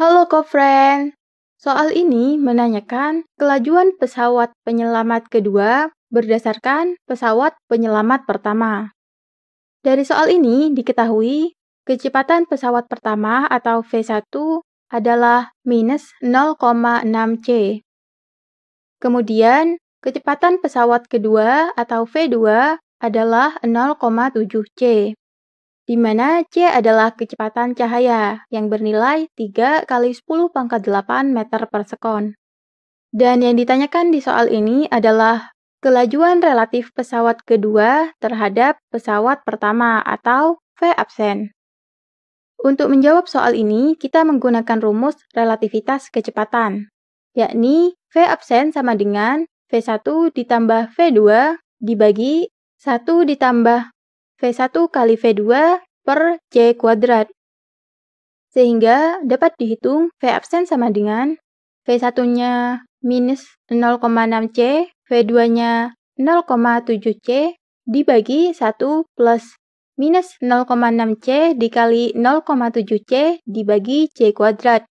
Halo Kofren. Soal ini menanyakan kelajuan pesawat penyelamat kedua berdasarkan pesawat penyelamat pertama. Dari soal ini diketahui kecepatan pesawat pertama atau V1 adalah minus 0,6C. Kemudian, kecepatan pesawat kedua atau V2 adalah 0,7C di mana C adalah kecepatan cahaya yang bernilai 3 kali 10 pangkat 8 meter per sekon. Dan yang ditanyakan di soal ini adalah kelajuan relatif pesawat kedua terhadap pesawat pertama atau V absen. Untuk menjawab soal ini, kita menggunakan rumus relativitas kecepatan, yakni V absen sama dengan V1 ditambah V2 dibagi 1 ditambah V1 kali V2 per C kuadrat. Sehingga dapat dihitung V absen sama dengan V1-nya minus 0,6C, V2-nya 0,7C dibagi 1 plus minus 0,6C dikali 0,7C dibagi C kuadrat.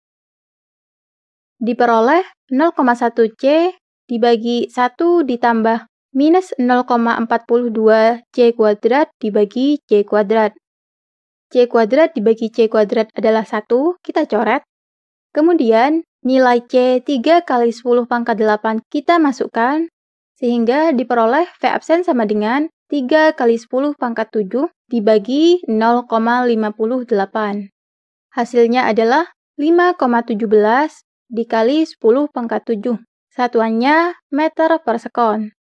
Diperoleh 0,1C dibagi 1 ditambah minus 0,42 C kuadrat dibagi C kuadrat. C kuadrat dibagi C kuadrat adalah 1, kita coret. Kemudian nilai C 3 kali 10 pangkat 8 kita masukkan, sehingga diperoleh V absen sama dengan 3 kali 10 pangkat 7 dibagi 0,58. Hasilnya adalah 5,17 dikali 10 pangkat 7. Satuannya meter per sekon.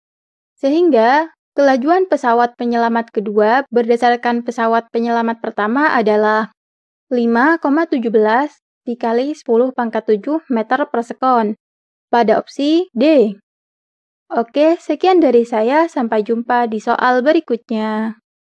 Sehingga, kelajuan pesawat penyelamat kedua berdasarkan pesawat penyelamat pertama adalah 5,17 dikali 10 pangkat 7 meter per sekon pada opsi D. Oke, sekian dari saya. Sampai jumpa di soal berikutnya.